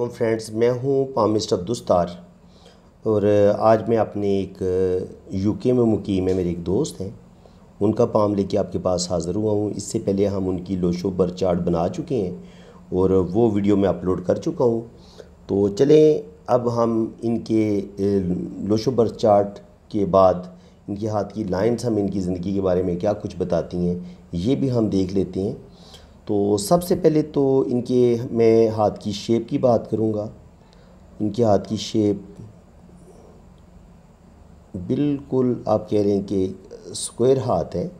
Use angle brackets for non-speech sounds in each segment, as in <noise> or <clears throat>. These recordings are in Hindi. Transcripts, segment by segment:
अल्लाम फ्रेंड्स मैं हूँ पामिस्ट अब्दुस्तार और आज मैं अपने एक यूके में मुकीम है मेरे एक दोस्त हैं उनका पाम लेके आपके पास हाज़िर हुआ हूँ इससे पहले हम उनकी लोशो बर चार्ट बना चुके हैं और वो वीडियो मैं अपलोड कर चुका हूँ तो चलें अब हम इनके लोशो बर चार्ट के बाद इनके हाथ की लाइन्स हम इनकी ज़िंदगी के बारे में क्या कुछ बताती हैं ये भी हम देख लेते हैं तो सबसे पहले तो इनके मैं हाथ की शेप की बात करूँगा इनके हाथ की शेप बिल्कुल आप कह रहे हैं कि स्क्वायर हाथ है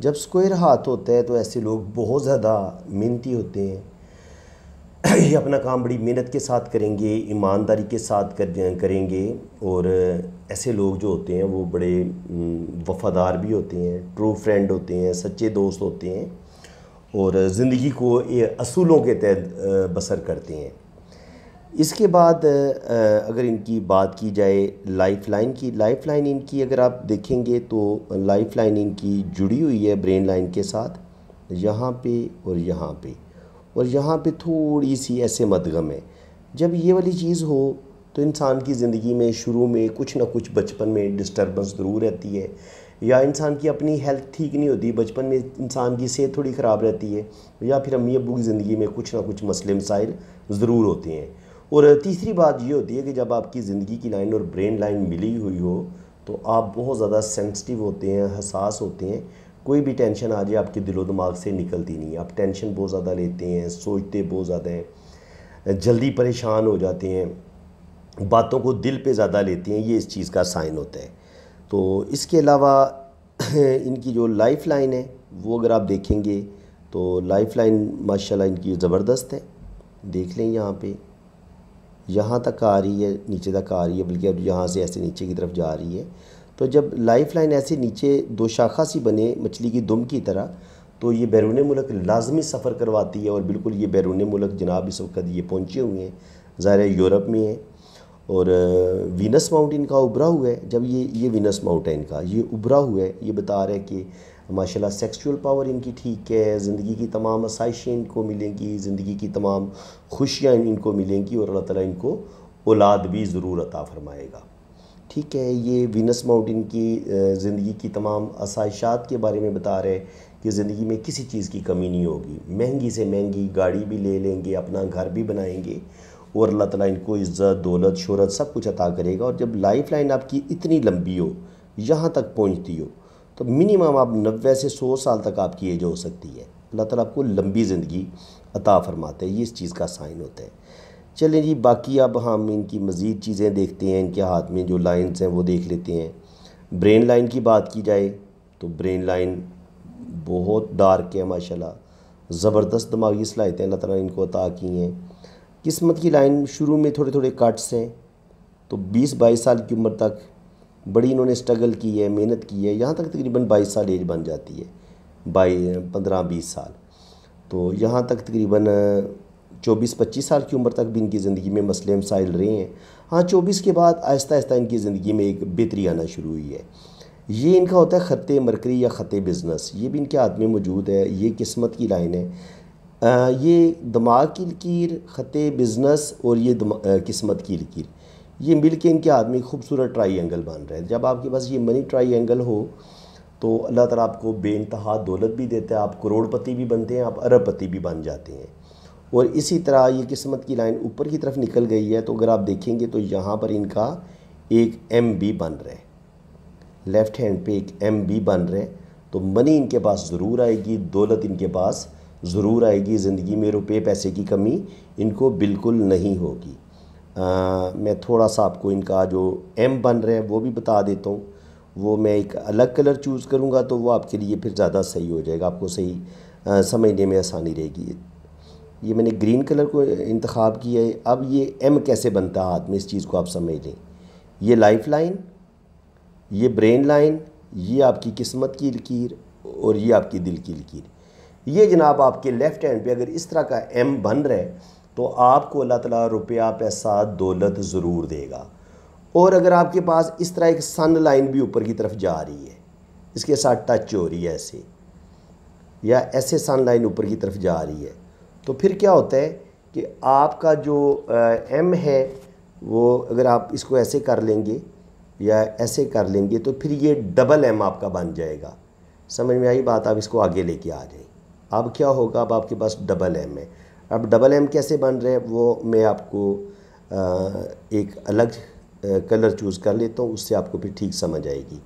जब स्क्वायर हाथ होता है तो ऐसे लोग बहुत ज़्यादा मेहनती होते हैं <clears throat> ये अपना काम बड़ी मेहनत के साथ करेंगे ईमानदारी के साथ कर करेंगे और ऐसे लोग जो होते हैं वो बड़े वफ़ादार भी होते हैं ट्रू फ्रेंड होते हैं सच्चे दोस्त होते हैं और ज़िंदगी को असूलों के तहत बसर करते हैं इसके बाद अगर इनकी बात की जाए लाइफ लाइन की लाइफ लाइन इनकी अगर आप देखेंगे तो लाइफ लाइन इनकी जुड़ी हुई है ब्रेन लाइन के साथ यहाँ पे और यहाँ पे और यहाँ पे थोड़ी सी ऐसे मदगम है जब ये वाली चीज़ हो तो इंसान की ज़िंदगी में शुरू में कुछ ना कुछ बचपन में डिस्टर्बेंस ज़रूर रहती है या इंसान की अपनी हेल्थ ठीक नहीं होती बचपन में इंसान की सेहत थोड़ी ख़राब रहती है या फिर अम्मी अबू की ज़िंदगी में कुछ ना कुछ मसले मसाइल ज़रूर होते हैं और तीसरी बात ये होती है कि जब आपकी ज़िंदगी की लाइन और ब्रेन लाइन मिली हुई हो तो आप बहुत ज़्यादा सेंसिटिव होते हैं हसास होते हैं कोई भी टेंशन आ जाए आपके दिलो दिमाग से निकलती नहीं आप टेंशन बहुत ज़्यादा लेते हैं सोचते बहुत ज़्यादा हैं जल्दी परेशान हो जाते हैं बातों को दिल पे ज़्यादा लेते हैं ये इस चीज़ का साइन होता है तो इसके अलावा <clears throat> इनकी जो लाइफ लाइन है वो अगर आप देखेंगे तो लाइफ लाइन माशा इनकी ज़बरदस्त है देख लें यहाँ पे यहाँ तक आ रही है नीचे तक आ रही है बल्कि अब यहाँ से ऐसे नीचे की तरफ जा रही है तो जब लाइफ लाइन ऐसे नीचे दो शाखा सी बने मछली की दुम की तरह तो ये बैरून मुल्क लाजमी सफ़र करवाती है और बिल्कुल ये बैरून मुल्क जनाब इस वक्त ये पहुँचे हुए हैं ज़ाहिर यूरोप में है और वीनस माउंटेन का उभरा हुआ है जब ये ये वीनस माउंटेन का ये उभरा हुआ है ये बता रहा है कि माशाल्लाह सेक्सुअल पावर इनकी ठीक है ज़िंदगी की तमाम आसाइशें इनको मिलेंगी ज़िंदगी की तमाम खुशियाँ इनको मिलेंगी और अल्लाह ताला इनको औलाद भी ज़रूर अता फरमाएगा ठीक है ये वीनस माउंटेन की ज़िंदगी की तमाम आसाइशात के बारे में बता रहे कि ज़िंदगी में किसी चीज़ की कमी नहीं होगी महंगी से महंगी गाड़ी भी ले लेंगे अपना घर भी बनाएंगे और अल्लाह ताला इनको इज़्ज़त दौलत शहरत सब कुछ अता करेगा और जब लाइफ लाइन आपकी इतनी लंबी हो यहाँ तक पहुँचती हो तो मिनिमम आप नब्बे से सौ साल तक आपकी एज हो सकती है अल्लाह ताला आपको लंबी ज़िंदगी अता फरमाते हैं ये इस चीज़ का साइन होता है चलें जी बाकी अब हम इनकी मज़ीद चीज़ें देखते हैं इनके हाथ में जो लाइन्स हैं वो देख लेते हैं ब्रेन लाइन की बात की जाए तो ब्रेन लाइन बहुत डार्क है माशाल्लाह ज़बरदस्त दिमागी सलाहितें अल्लाह ताला इनको अता की हैं किस्मत की लाइन शुरू में थोड़े थोड़े कट्स हैं तो 20-22 साल की उम्र तक बड़ी इन्होंने स्ट्रगल की है मेहनत की है यहाँ तक तकरीबन 22 साल एज बन जाती है बाई पंद्रह बीस साल तो यहाँ तक तकरीबन 24-25 साल की उम्र तक भी इनकी ज़िंदगी में मसले मसाइल रहे हैं हाँ 24 के बाद आहिस्ता आहिस्ता इनकी ज़िंदगी में एक बेहतरी आना शुरू हुई है ये इनका होता है ख़त मरकरी या ख़त बिज़नेस ये भी इनके हाथ में मौजूद है ये किस्मत की लाइन है ये दिमाग की लकीर ख़त बिज़नेस और ये किस्मत की लकीर ये मिल के इनके आदमी खूबसूरत ट्राई एंगल बन रहे हैं जब आपके पास ये मनी ट्राई एंगल हो तो अल्लाह ताला आपको बेानतहा दौलत भी देता है आप करोड़पति भी बनते हैं आप अरबपति भी बन जाते हैं और इसी तरह ये किस्मत की लाइन ऊपर की तरफ निकल गई है तो अगर आप देखेंगे तो यहाँ पर इनका एक एम बी बन रहा है लेफ़्ट हैंड पे एक एम बी बन रहे है तो मनी इनके पास ज़रूर आएगी दौलत इनके पास ज़रूर आएगी ज़िंदगी में रुपये पैसे की कमी इनको बिल्कुल नहीं होगी आ, मैं थोड़ा सा आपको इनका जो एम बन रहा है वो भी बता देता हूँ वो मैं एक अलग कलर चूज़ करूँगा तो वो आपके लिए फिर ज़्यादा सही हो जाएगा आपको सही आ, समझने में आसानी रहेगी ये मैंने ग्रीन कलर को इंतखब किया है अब ये एम कैसे बनता है हाथ में इस चीज़ को आप समझ लें ये लाइफ लाइन ये ब्रेन लाइन ये आपकी किस्मत की लकीर और ये आपकी दिल की लकीर ये जनाब आपके लेफ़्ट हैंड पे अगर इस तरह का एम बन रहा है तो आपको अल्लाह ताला रुपया पैसा दौलत ज़रूर देगा और अगर आपके पास इस तरह एक सन लाइन भी ऊपर की तरफ जा रही है इसके साथ टच हो रही है ऐसे या ऐसे सन लाइन ऊपर की तरफ जा रही है तो फिर क्या होता है कि आपका जो एम है वो अगर आप इसको ऐसे कर लेंगे या ऐसे कर लेंगे तो फिर ये डबल एम आपका बन जाएगा समझ में आई बात आप इसको आगे लेके आ जाएंगे अब क्या होगा अब आपके पास डबल एम है अब डबल एम कैसे बन रहे हैं वो मैं आपको एक अलग कलर चूज़ कर लेता हूँ उससे आपको फिर ठीक समझ आएगी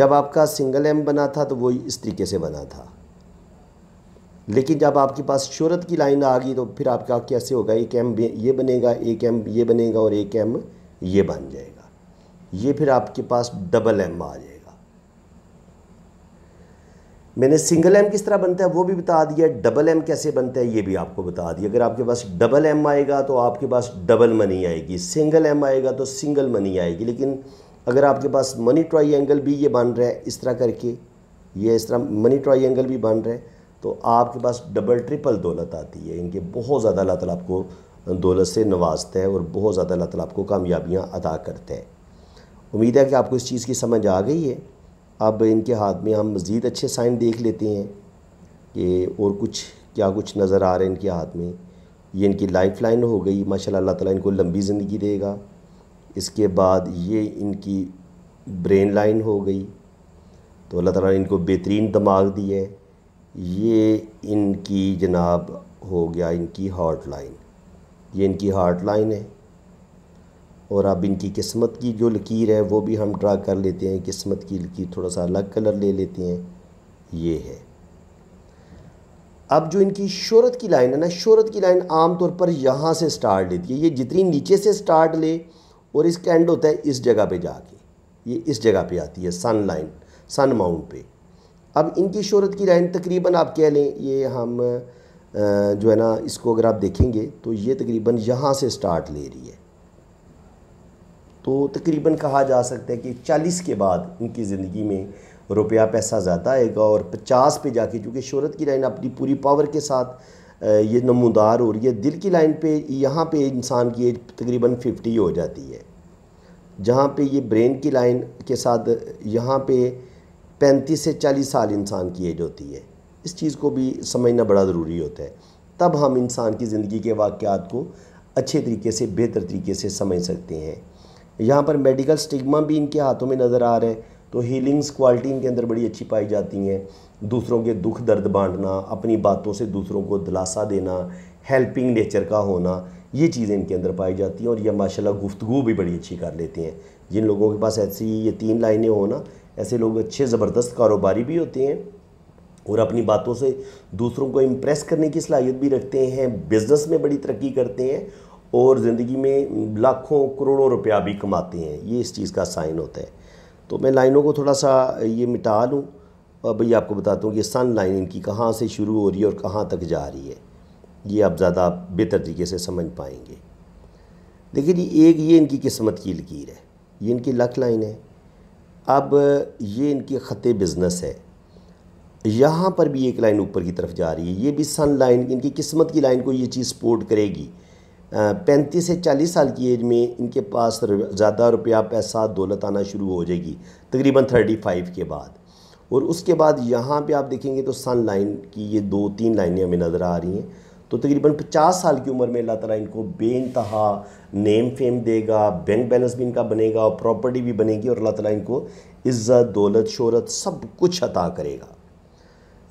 जब आपका सिंगल एम बना था तो वही इस तरीके से बना था लेकिन जब आपके पास शहरत की लाइन आ गई तो फिर आपका कैसे होगा एक एम ये बनेगा एक एम ये बनेगा और एक एम ये बन जाएगा ये फिर आपके पास डबल एम आ जाएगा मैंने सिंगल एम किस तरह बनता है वो भी बता दिया डबल एम कैसे बनता है ये भी आपको बता दिया अगर आपके पास डबल एम आएगा तो आपके पास डबल मनी आएगी सिंगल एम आएगा तो सिंगल मनी आएगी लेकिन अगर आपके पास मनी ट्राई एंगल भी ये बन रहा है इस तरह करके ये इस तरह मनी ट्राई एंगल भी बन रहा है तो आपके पास डबल ट्रिपल दौलत आती है इनके बहुत ज़्यादा अल्लाह तला आपको दौलत से नवाजता है और बहुत ज़्यादा अल्लाह तला आपको कामयाबियाँ अदा करता है उम्मीद है कि आपको इस चीज़ की समझ आ गई है अब इनके हाथ में हम मज़ीद अच्छे साइन देख लेते हैं कि और कुछ क्या कुछ नज़र आ रहा है इनके हाथ में ये इनकी लाइफ लाइन हो गई माशा अल्लाह ताला इनको लंबी ज़िंदगी देगा इसके बाद ये इनकी ब्रेन लाइन हो गई तो अल्लाह ताला ने इनको बेहतरीन दिमाग दिया है ये इनकी जनाब हो गया इनकी हार्ट लाइन ये इनकी हार्ट लाइन है और अब इनकी किस्मत की जो लकीर है वो भी हम ड्रा कर लेते हैं किस्मत की लकीर थोड़ा सा अलग कलर ले लेते हैं ये है अब जो इनकी शहरत की लाइन है ना शहरत की लाइन आम तौर पर यहाँ से स्टार्ट लेती है ये जितनी नीचे से स्टार्ट ले और इसका एंड होता है इस जगह पे जाके ये इस जगह पे आती है सन लाइन सन माउंट पे अब इनकी शहरत की लाइन तकरीबन आप कह लें ये हम जो है ना इसको अगर आप देखेंगे तो ये तकरीबन यहाँ से स्टार्ट ले रही है तो तकरीबन कहा जा सकता है कि चालीस के बाद उनकी ज़िंदगी में रुपया पैसा ज़्यादा आएगा और पचास पे जाके चूँकि शहरत की लाइन अपनी पूरी पावर के साथ ये नमोदार हो रही है दिल की लाइन पे यहाँ पे इंसान की एज तकरीबन फिफ्टी हो जाती है जहाँ पे ये ब्रेन की लाइन के साथ यहाँ पे पैंतीस से चालीस साल इंसान की एज होती है इस चीज़ को भी समझना बड़ा ज़रूरी होता है तब हम इंसान की ज़िंदगी के वाक़ात को अच्छे तरीके से बेहतर तरीके से समझ सकते हैं यहाँ पर मेडिकल स्टिग्मा भी इनके हाथों में नज़र आ रहे हैं तो हीलिंग्स क्वालिटी इनके अंदर बड़ी अच्छी पाई जाती हैं दूसरों के दुख दर्द बांटना अपनी बातों से दूसरों को दिलासा देना हेल्पिंग नेचर का होना ये चीज़ें इनके अंदर पाई जाती हैं और ये माशाल्लाह गुफ्तु भी बड़ी अच्छी कर लेते हैं जिन लोगों के पास ऐसी ये तीन लाइनें हो ना ऐसे लोग अच्छे ज़बरदस्त कारोबारी भी होते हैं और अपनी बातों से दूसरों को इम्प्रेस करने की सलाहियत भी रखते हैं बिज़नेस में बड़ी तरक्की करते हैं और ज़िंदगी में लाखों करोड़ों रुपया भी कमाते हैं ये इस चीज़ का साइन होता है तो मैं लाइनों को थोड़ा सा ये मिटा लूँ और भैया आपको बताता हूँ कि सन लाइन इनकी कहाँ से शुरू हो रही है और कहाँ तक जा रही है ये आप ज़्यादा बेहतर तरीके से समझ पाएंगे देखिए जी एक ये इनकी किस्मत की लकीर है ये इनकी लक लाइन है अब ये इनके ख़त बिज़नेस है यहाँ पर भी एक लाइन ऊपर की तरफ जा रही है ये भी सन लाइन इनकी किस्मत की लाइन को ये चीज़ सपोर्ट करेगी पैंतीस से चालीस साल की एज में इनके पास ज़्यादा रुपया पैसा दौलत आना शुरू हो जाएगी तकरीबन थर्टी फाइव के बाद और उसके बाद यहाँ पे आप देखेंगे तो सन लाइन की ये दो तीन लाइनें हमें नज़र आ रही हैं तो तकरीबन पचास साल की उम्र में अल्लाह ताला इनको बेानतहा नेम फेम देगा बैंक बैलेंस भी इनका बनेगा और प्रॉपर्टी भी बनेगी और अल्लाह ताला इनको इज़्ज़त दौलत शहरत सब कुछ अता करेगा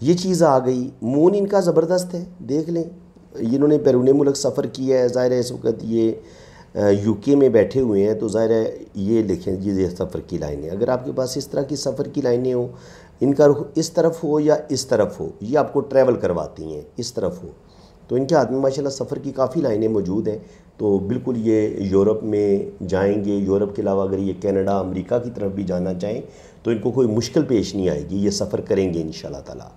ये चीज़ आ गई मून इनका ज़बरदस्त है देख लें इन्होंने बैरून मुल्क सफ़र किया है ज़ाहिर है इस वक्त ये यूके में बैठे हुए हैं तो ज़ाहिर है ये लिखें ये सफ़र की लाइनें अगर आपके पास इस तरह की सफ़र की लाइनें हो इनका रुख इस तरफ हो या इस तरफ हो ये आपको ट्रैवल करवाती हैं इस तरफ हो तो इनके हाथ में माशा सफ़र की काफ़ी लाइनें मौजूद हैं तो बिल्कुल ये यूरोप में जाएंगे यूरोप के अलावा अगर ये कनाडा अमेरिका की तरफ भी जाना चाहें तो इनको कोई मुश्किल पेश नहीं आएगी ये सफ़र करेंगे इन तला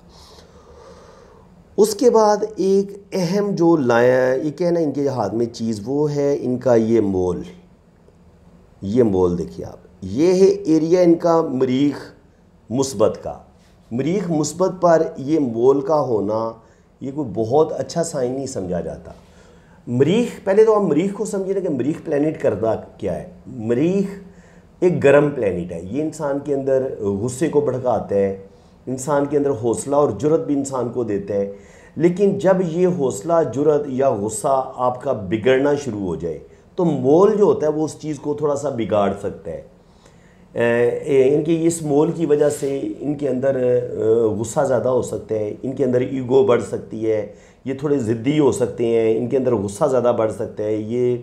उसके बाद एक अहम जो लाया ये कहना इनके हाथ में चीज़ वो है इनका ये मोल ये मोल देखिए आप ये है एरिया इनका मरीख मुस्बत का मरीख मुस्बत पर ये मोल का होना ये कोई बहुत अच्छा साइन नहीं समझा जाता मरीख पहले तो आप मरीख को समझिए ना कि मरीख प्लानट करता क्या है मरीख एक गर्म प्लानट है ये इंसान के अंदर गुस्से को भड़काता है इंसान के अंदर हौसला और जुरत भी इंसान को देते हैं लेकिन जब ये हौसला जुरत या गुस्सा आपका बिगड़ना शुरू हो जाए तो मोल जो होता है वो उस चीज़ को थोड़ा सा बिगाड़ सकता है इनकी इस मोल की वजह से इनके अंदर गुस्सा ज़्यादा हो सकता है इनके अंदर ईगो बढ़ सकती है ये थोड़े ज़िद्दी हो सकते हैं इनके अंदर गुस्सा ज़्यादा बढ़ सकता है ये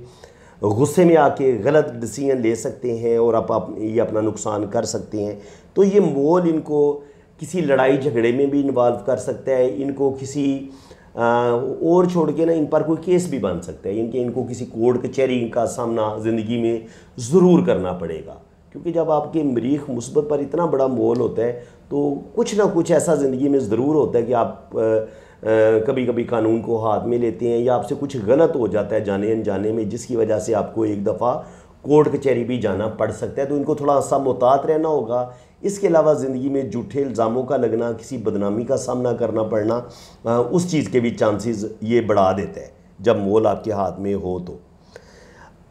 गुस्से में आके गलत डिसीजन ले सकते हैं और आप, आप ये अपना नुकसान कर सकते हैं तो ये मोल इनको किसी लड़ाई झगड़े में भी इन्वॉल्व कर सकता है इनको किसी आ, और छोड़ के ना इन पर कोई केस भी बन सकता है इनके इनको किसी कोर्ट कचहरी का सामना ज़िंदगी में ज़रूर करना पड़ेगा क्योंकि जब आपके मरीख मुसबत पर इतना बड़ा मोल होता है तो कुछ ना कुछ ऐसा ज़िंदगी में ज़रूर होता है कि आप आ, आ, कभी कभी कानून को हाथ में लेते हैं या आपसे कुछ गलत हो जाता है जाने अनजाने में जिसकी वजह से आपको एक दफ़ा कोर्ट कचहरी भी जाना पड़ सकता है तो इनको थोड़ा सा मोहतात रहना होगा इसके अलावा ज़िंदगी में जूठे इल्ज़ामों का लगना किसी बदनामी का सामना करना पड़ना उस चीज़ के भी चांसेस ये बढ़ा देते हैं जब मोल आपके हाथ में हो तो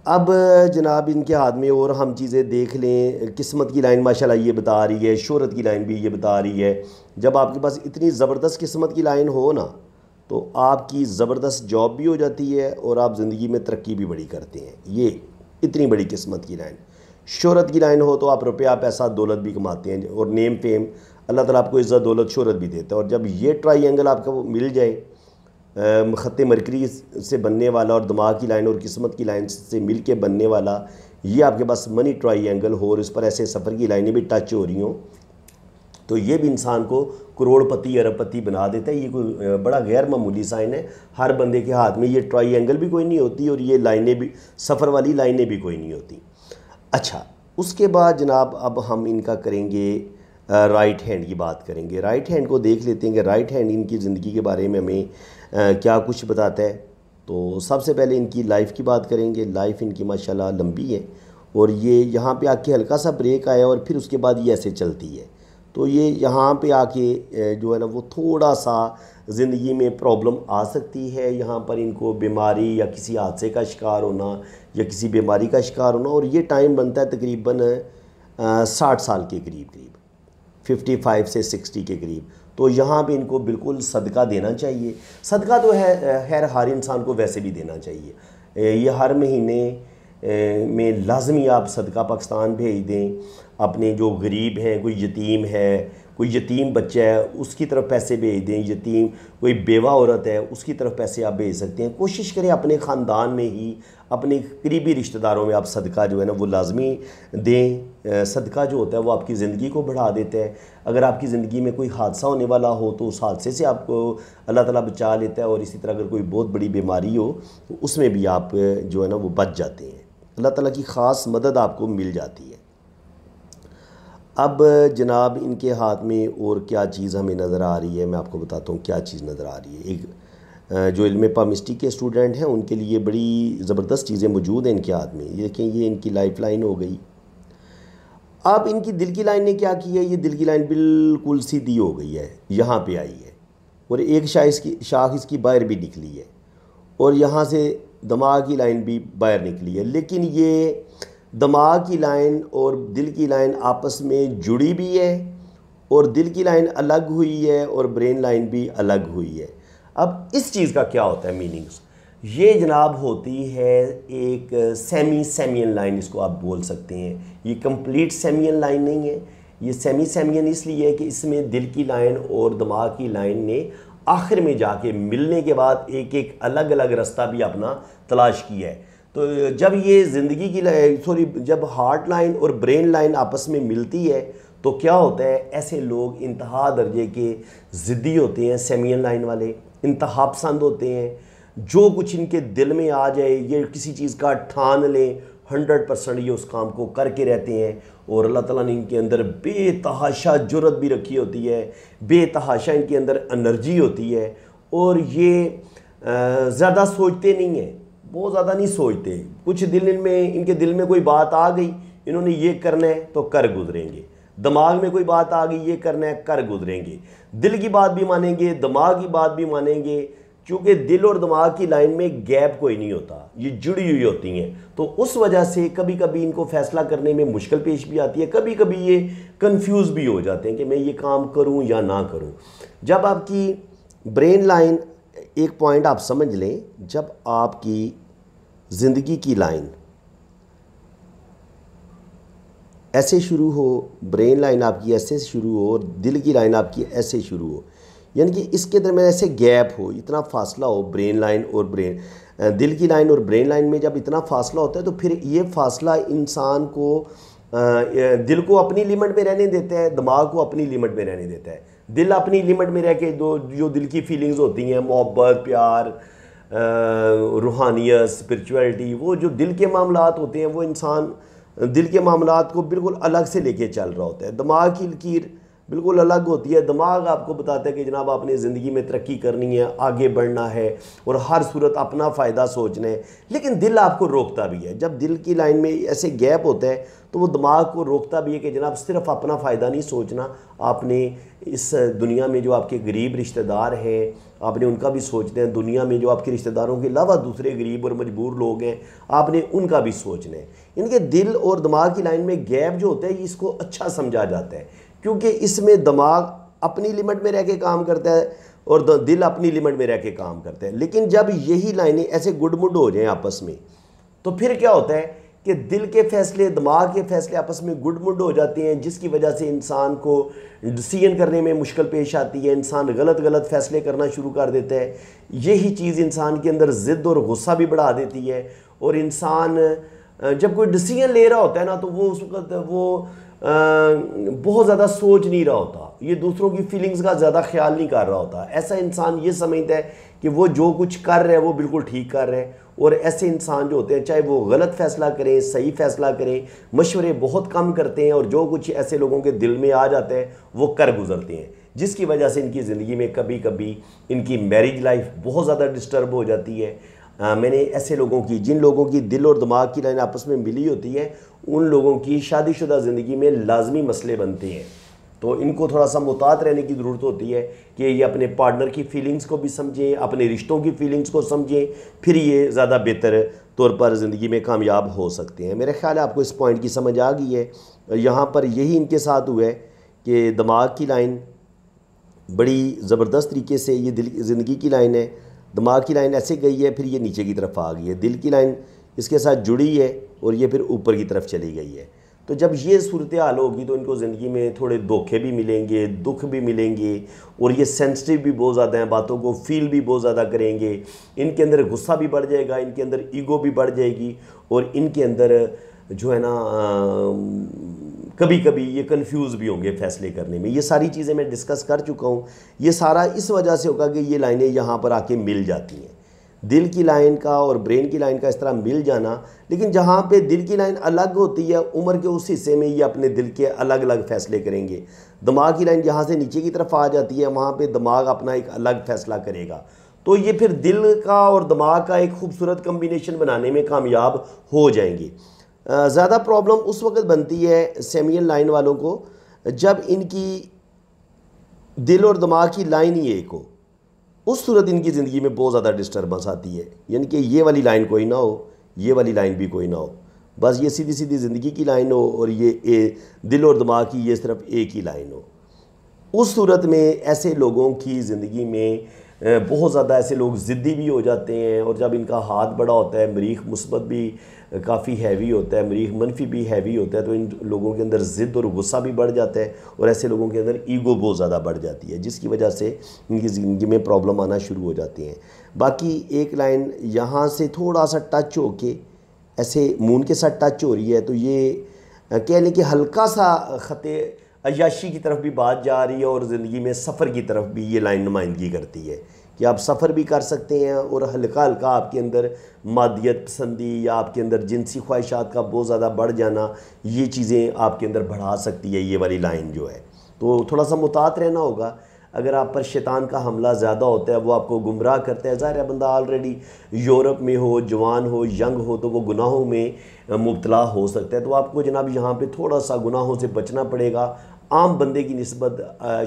अब जनाब इनके हाथ में और हम चीज़ें देख लें किस्मत की लाइन माशाल्लाह ये बता रही है शहरत की लाइन भी ये बता रही है जब आपके पास इतनी ज़बरदस्त किस्मत की लाइन हो ना तो आपकी ज़बरदस्त जॉब भी हो जाती है और आप ज़िंदगी में तरक्की भी बड़ी करते हैं ये इतनी बड़ी किस्मत की लाइन शहरत की लाइन हो तो आप रुपया पैसा दौलत भी कमाते हैं और नेम फेम अल्लाह ताला आपको इज़्ज़त दौलत शहरत भी देता है और जब ये ट्राइंगल एंगल आपको मिल जाए ख़त मरकरी से बनने वाला और दिमाग की लाइन और किस्मत की लाइन से मिल के बनने वाला ये आपके पास मनी ट्राइंगल हो और इस पर ऐसे सफ़र की लाइनें भी टच हो रही हों तो ये भी इंसान को करोड़पति अरबपति बना देता है ये कोई बड़ा गैर मामूली साइन है हर बंदे के हाथ में ये ट्राई एंगल भी कोई नहीं होती और ये लाइनें भी सफ़र वाली लाइनें भी कोई नहीं होती अच्छा उसके बाद जनाब अब हम इनका करेंगे राइट हैंड की बात करेंगे राइट हैंड को देख लेते हैं कि राइट हैंड इनकी ज़िंदगी के बारे में हमें क्या कुछ बताता है तो सबसे पहले इनकी लाइफ की बात करेंगे लाइफ इनकी माशाल्लाह लंबी है और ये यहाँ पे आके हल्का सा ब्रेक आया और फिर उसके बाद ये ऐसे चलती है तो ये यहाँ पे आके जो है ना वो थोड़ा सा ज़िंदगी में प्रॉब्लम आ सकती है यहाँ पर इनको बीमारी या किसी हादसे का शिकार होना या किसी बीमारी का शिकार होना और ये टाइम बनता है तकरीबन साठ साल के करीब करीब फिफ्टी फाइव से सिक्सटी के करीब तो यहाँ पे इनको बिल्कुल सदका देना चाहिए सदका तो है खैर हर इंसान को वैसे भी देना चाहिए ये हर महीने में लाजमी आप सदका पाकिस्तान भेज दें अपने जो गरीब हैं कोई यतीम है कोई यतीम बच्चा है उसकी तरफ पैसे भेज दें यतीम कोई बेवा औरत है उसकी तरफ पैसे आप भेज सकते हैं कोशिश करें अपने ख़ानदान में ही अपने करीबी रिश्तेदारों में आप सदका जो है ना वो लाजमी दें सदका जो होता है वो आपकी ज़िंदगी को बढ़ा देता है अगर आपकी ज़िंदगी में कोई हादसा होने वाला हो तो उस हादसे से आपको अल्लाह ताला बचा लेता है और इसी तरह अगर कोई बहुत बड़ी बीमारी हो तो उसमें भी आप जो है ना वो बच जाते हैं अल्लाह ताला की ख़ास मदद आपको मिल जाती है अब जनाब इनके हाथ में और क्या चीज़ हमें नज़र आ रही है मैं आपको बताता हूँ क्या चीज़ नज़र आ रही है एक जो इलम पामिस्टी के स्टूडेंट हैं उनके लिए बड़ी ज़बरदस्त चीज़ें मौजूद हैं इनके हाथ में ये देखें ये इनकी लाइफ लाइन हो गई अब इनकी दिल की लाइन ने क्या की है ये दिल की लाइन बिल्कुल सीधी हो गई है यहाँ पे आई है और एक शाह इसकी शाख इसकी बाहर भी निकली है और यहाँ से दमाग की लाइन भी बाहर निकली है लेकिन ये दिमाग की लाइन और दिल की लाइन आपस में जुड़ी भी है और दिल की लाइन अलग हुई है और ब्रेन लाइन भी अलग हुई है अब इस चीज़ का क्या होता है मीनिंग्स ये जनाब होती है एक सेमी सेमियन लाइन इसको आप बोल सकते हैं ये कंप्लीट सेमियन लाइन नहीं है ये सेमी सेमियन इसलिए है कि इसमें दिल की लाइन और दिमाग की लाइन ने आखिर में जाके मिलने के बाद एक एक अलग अलग रास्ता भी अपना तलाश किया है तो जब ये ज़िंदगी की सॉरी जब हार्ट लाइन और ब्रेन लाइन आपस में मिलती है तो क्या होता है ऐसे लोग इंतहा दर्जे के ज़िद्दी होते हैं सेमियन लाइन वाले इंतहा पसंद होते हैं जो कुछ इनके दिल में आ जाए ये किसी चीज़ का ठान लें हंड्रेड परसेंट ये उस काम को करके रहते हैं और अल्लाह ताला ने इनके अंदर बेतहाशा जुरत भी रखी होती है बेतहाशा इनके अंदर एनर्जी होती है और ये ज़्यादा सोचते नहीं हैं बहुत ज़्यादा नहीं सोचते कुछ दिल इनमें इनके दिल में कोई बात आ गई इन्होंने ये करना है तो कर गुजरेंगे दिमाग में कोई बात आ गई ये करना है कर गुजरेंगे दिल की बात भी मानेंगे दिमाग की बात भी मानेंगे क्योंकि दिल और दिमाग की लाइन में गैप कोई नहीं होता ये जुड़ी हुई होती हैं तो उस वजह से कभी कभी इनको फैसला करने में मुश्किल पेश भी आती है कभी कभी ये कंफ्यूज भी हो जाते हैं कि मैं ये काम करूं या ना करूं जब आपकी ब्रेन लाइन एक पॉइंट आप समझ लें जब आपकी ज़िंदगी की लाइन ऐसे शुरू हो ब्रेन लाइन आपकी ऐसे शुरू हो और दिल की लाइन आपकी ऐसे शुरू हो यानी कि इसके दरमियान ऐसे गैप हो इतना फासला हो ब्रेन लाइन और ब्रेन दिल की लाइन और ब्रेन लाइन में जब इतना फासला होता है तो फिर ये फासला इंसान को दिल को अपनी लिमिट में रहने देता है दिमाग को अपनी लिमिट में रहने देता है दिल अपनी लिमिट में रह के दो जो दिल की फीलिंग्स होती हैं मोहब्बत प्यार रूहानियत स्परिचुअलिटी वो जो दिल के मामला होते हैं वो इंसान दिल के मामला को बिल्कुल अलग से लेके चल रहा होता है दिमाग की लकीर बिल्कुल अलग होती है दिमाग आपको बताता है कि जनाब आपने ज़िंदगी में तरक्की करनी है आगे बढ़ना है और हर सूरत अपना फ़ायदा सोचना है लेकिन दिल आपको रोकता भी है जब दिल की लाइन में ऐसे गैप होता है तो वो दिमाग को रोकता भी है कि जनाब सिर्फ अपना फ़ायदा नहीं सोचना आपने इस दुनिया में जो आपके गरीब रिश्तेदार हैं आपने उनका भी सोचना है दुनिया में जो आपके रिश्तेदारों के अलावा दूसरे गरीब और मजबूर लोग हैं आपने उनका भी सोचना है इनके दिल और दिमाग की लाइन में गैप जो होता है इसको अच्छा समझा जाता है क्योंकि इसमें दिमाग अपनी लिमिट में रह के काम करता है और दिल अपनी लिमिट में रह के काम करता है लेकिन जब यही लाइनें ऐसे गुडमुड हो जाएं आपस में तो फिर क्या होता है कि दिल के फैसले दिमाग के फैसले आपस में गुडमुड हो जाते हैं जिसकी वजह से इंसान को डिसीजन करने में मुश्किल पेश आती है इंसान गलत गलत फैसले करना शुरू कर देता है यही चीज़ इंसान के अंदर ज़िद्द और गुस्सा भी बढ़ा देती है और इंसान जब कोई डिसीजन ले रहा होता है ना तो वो उस वक्त वो बहुत ज़्यादा सोच नहीं रहा होता ये दूसरों की फीलिंग्स का ज़्यादा ख्याल नहीं कर रहा होता ऐसा इंसान ये समझता है कि वो जो कुछ कर रहे हैं वो बिल्कुल ठीक कर रहे हैं और ऐसे इंसान जो होते हैं चाहे वो गलत फैसला करें सही फैसला करें मशवरे बहुत कम करते हैं और जो कुछ ऐसे लोगों के दिल में आ जाते हैं वो कर गुजरते हैं जिसकी वजह से इनकी ज़िंदगी में कभी कभी इनकी मैरिज लाइफ बहुत ज़्यादा डिस्टर्ब हो जाती है आ, मैंने ऐसे लोगों की जिन लोगों की दिल और दिमाग की लाइन आपस में मिली होती है उन लोगों की शादीशुदा ज़िंदगी में लाजमी मसले बनते हैं तो इनको थोड़ा सा मुतात रहने की ज़रूरत होती है कि ये अपने पार्टनर की फ़ीलिंग्स को भी समझें अपने रिश्तों की फ़ीलिंग्स को समझें फिर ये ज़्यादा बेहतर तौर पर ज़िंदगी में कामयाब हो सकते हैं मेरे ख्याल है आपको इस पॉइंट की समझ आ गई है यहाँ पर यही इनके साथ हुआ है कि दिमाग की लाइन बड़ी ज़बरदस्त तरीके से ये दिल ज़िंदगी की लाइन है दिमाग की लाइन ऐसे गई है फिर ये नीचे की तरफ आ गई है दिल की लाइन इसके साथ जुड़ी है और ये फिर ऊपर की तरफ चली गई है तो जब ये सूरत हाल होगी तो इनको ज़िंदगी में थोड़े धोखे भी मिलेंगे दुख भी मिलेंगे और ये सेंसिटिव भी बहुत ज़्यादा हैं बातों को फील भी बहुत ज़्यादा करेंगे इनके अंदर गुस्सा भी बढ़ जाएगा इनके अंदर ईगो भी बढ़ जाएगी और इनके अंदर जो है ना कभी कभी ये कंफ्यूज भी होंगे फैसले करने में ये सारी चीज़ें मैं डिस्कस कर चुका हूँ ये सारा इस वजह से होगा कि ये लाइनें यहाँ पर आके मिल जाती हैं दिल की लाइन का और ब्रेन की लाइन का इस तरह मिल जाना लेकिन जहाँ पे दिल की लाइन अलग होती है उम्र के उस हिस्से में ये अपने दिल के अलग अलग फ़ैसले करेंगे दिमाग की लाइन जहाँ से नीचे की तरफ आ जाती है वहाँ पे दिमाग अपना एक अलग फ़ैसला करेगा तो ये फिर दिल का और दिमाग का एक खूबसूरत कम्बिनेशन बनाने में कामयाब हो जाएंगे ज़्यादा प्रॉब्लम उस वक्त बनती है सेमियल लाइन वालों को जब इनकी दिल और दिमाग की लाइन ही एक हो उस सूरत इनकी ज़िंदगी में बहुत ज़्यादा डिस्टर्बेंस आती है यानी कि ये वाली लाइन कोई ना हो ये वाली लाइन भी कोई ना हो बस ये सीधी सीधी ज़िंदगी की लाइन हो और ये ए, दिल और दिमाग की ये सिर्फ एक ही लाइन हो उस सूरत में ऐसे लोगों की ज़िंदगी में बहुत ज़्यादा ऐसे लोग ज़िद्दी भी हो जाते हैं और जब इनका हाथ बड़ा होता है मरीख मुस्बत भी काफ़ी हैवी होता है मरीख मनफी भी हैवी होता है तो इन लोगों के अंदर ज़िद्द और गुस्सा भी बढ़ जाता है और ऐसे लोगों के अंदर ईगो बहुत ज़्यादा बढ़ जाती है जिसकी वजह से इनकी ज़िंदगी में प्रॉब्लम आना शुरू हो जाती हैं बाकी एक लाइन यहाँ से थोड़ा सा टच हो के ऐसे मून के साथ टच हो रही है तो ये कह लें कि हल्का सा ख़त अयाशी की तरफ भी बात जा रही है और ज़िंदगी में सफ़र की तरफ भी ये लाइन नुमाइंदगी करती है कि आप सफ़र भी कर सकते हैं और हल्का हल्का आपके अंदर मादियत पसंदी या आपके अंदर जिनसी ख्वाहिशात का बहुत ज़्यादा बढ़ जाना ये चीज़ें आपके अंदर बढ़ा सकती है ये वाली लाइन जो है तो थोड़ा सा मुतात रहना होगा अगर आप पर शैतान का हमला ज़्यादा होता है वो आपको गुमराह करता है ज़ाहिर बंदा ऑलरेडी यूरोप में हो जवान हो यंग हो तो वो गुनाहों में मुबतला हो सकता है तो आपको जनाब यहाँ पे थोड़ा सा गुनाहों से बचना पड़ेगा आम बंदे की नस्बत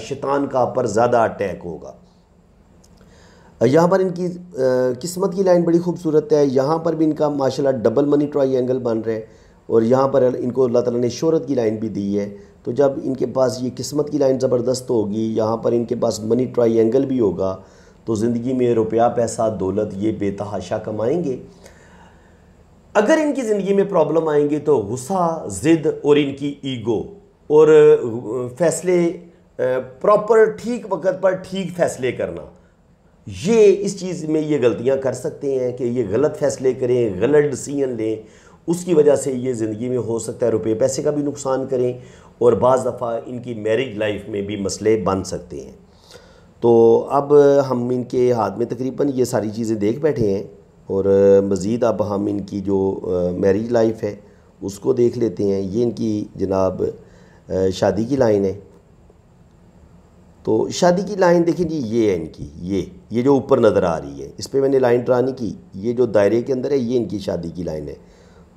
शैतान का पर ज़्यादा अटैक होगा यहाँ पर इनकी किस्मत की लाइन बड़ी खूबसूरत है यहाँ पर भी इनका माशाल्लाह डबल मनी ट्राई एंगल बन रहे हैं और यहाँ पर इनको अल्लाह ताला ने शहरत की लाइन भी दी है तो जब इनके पास ये किस्मत की लाइन ज़बरदस्त होगी यहाँ पर इनके पास मनी ट्राई एंगल भी होगा तो ज़िंदगी में रुपया पैसा दौलत ये बेतहाशा कमाएँगे अगर इनकी ज़िंदगी में प्रॉब्लम आएंगे तो गुस्सा ज़िद और इनकी ईगो और फैसले प्रॉपर ठीक वक्त पर ठीक फैसले करना ये इस चीज़ में ये गलतियाँ कर सकते हैं कि ये गलत फैसले करें गलत डिसीजन लें उसकी वजह से ये ज़िंदगी में हो सकता है रुपये पैसे का भी नुकसान करें और बज़ दफ़ा इनकी मैरिज लाइफ में भी मसले बन सकते हैं तो अब हम इनके हाथ में तकरीबन ये सारी चीज़ें देख बैठे हैं और मज़ीद अब हम इनकी जो मैरिज लाइफ है उसको देख लेते हैं ये इनकी जनाब शादी की लाइन है तो शादी की लाइन देखें जी ये है इनकी ये ये जो ऊपर नज़र आ रही है इस पर मैंने लाइन ड्रा नहीं की ये जो दायरे के अंदर है ये इनकी शादी की लाइन है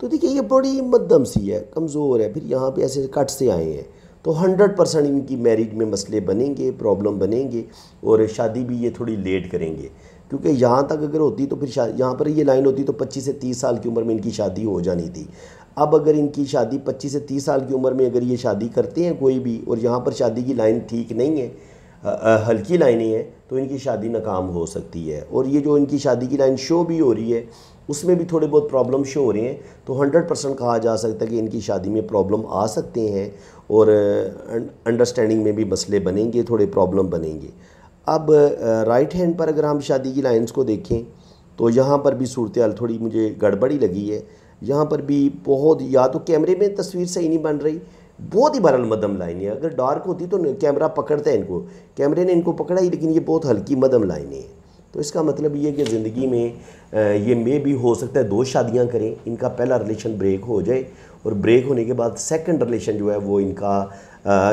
तो देखिए ये बड़ी मद्दम सी है कमज़ोर है फिर यहाँ पे ऐसे कट से आए हैं तो हंड्रेड परसेंट इनकी मैरिज में मसले बनेंगे प्रॉब्लम बनेंगे और शादी भी ये थोड़ी लेट करेंगे क्योंकि यहाँ तक अगर होती तो फिर यहाँ पर ये लाइन होती तो 25 से 30 साल की उम्र में इनकी शादी हो जानी थी अब अगर इनकी शादी 25 से 30 साल की उम्र में अगर ये शादी करते हैं कोई भी और यहाँ पर शादी की लाइन ठीक नहीं है हल्की लाइनें हैं तो इनकी शादी नाकाम हो सकती है और ये जो इनकी शादी की लाइन शो भी हो रही है उसमें भी थोड़े बहुत प्रॉब्लम शो हो रहे हैं तो हंड्रेड परसेंट कहा जा सकता है कि इनकी शादी में प्रॉब्लम आ सकते हैं और अंडरस्टैंडिंग में भी मसले बनेंगे थोड़े प्रॉब्लम बनेंगे अब राइट हैंड पर अगर हम शादी की लाइन्स को देखें तो यहाँ पर भी सूरत हाल थोड़ी मुझे गड़बड़ी लगी है यहाँ पर भी बहुत या तो कैमरे में तस्वीर सही नहीं बन रही बहुत ही बरल मदम लाइन है अगर डार्क होती तो कैमरा पकड़ता है इनको कैमरे ने इनको पकड़ा ही लेकिन ये बहुत हल्की मदम लाइन है तो इसका मतलब ये कि ज़िंदगी में ये मे भी हो सकता है दो शादियाँ करें इनका पहला रिलेशन ब्रेक हो जाए और ब्रेक होने के बाद सेकंड रिलेशन जो है वो इनका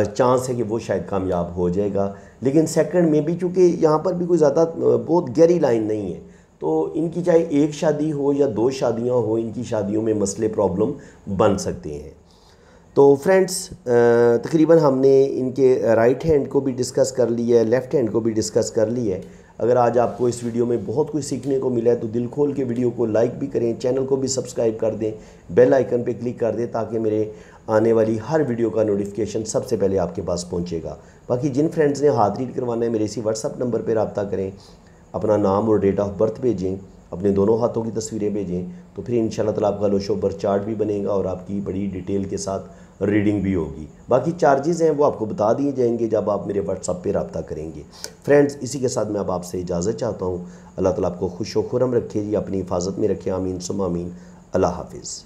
चांस है कि वो शायद कामयाब हो जाएगा लेकिन सेकंड में भी चूँकि यहाँ पर भी कोई ज़्यादा बहुत गहरी लाइन नहीं है तो इनकी चाहे एक शादी हो या दो शादियाँ हो इनकी शादियों में मसले प्रॉब्लम बन सकते हैं तो फ्रेंड्स तकरीबन हमने इनके राइट हैंड को भी डिस्कस कर लिया है लेफ़्ट हैंड को भी डिस्कस कर लिया है अगर आज आपको इस वीडियो में बहुत कुछ सीखने को मिला है तो दिल खोल के वीडियो को लाइक भी करें चैनल को भी सब्सक्राइब कर दें बेल आइकन पर क्लिक कर दें ताकि मेरे आने वाली हर वीडियो का नोटिफिकेशन सबसे पहले आपके पास पहुंचेगा बाकी जिन फ्रेंड्स ने हाथ रीड करवाना है मेरे इसी व्हाट्सअप नंबर पर रबता करें अपना नाम और डेट ऑफ बर्थ भेजें अपने दोनों हाथों की तस्वीरें भेजें तो फिर इन तला आपका लोशो बर चार्ट भी बनेगा और आपकी बड़ी डिटेल के साथ रीडिंग भी होगी बाकी चार्जेज़ हैं वो आपको बता दिए जाएंगे जब आप मेरे व्हाट्सअप पे रबता करेंगे फ्रेंड्स इसी के साथ मैं अब आपसे इजाज़त चाहता हूँ अल्लाह ताला आपको खुश व खुरम रखे जी अपनी हिफाजत में रखे आमीन सुमामीन अल्लाह हाफिज़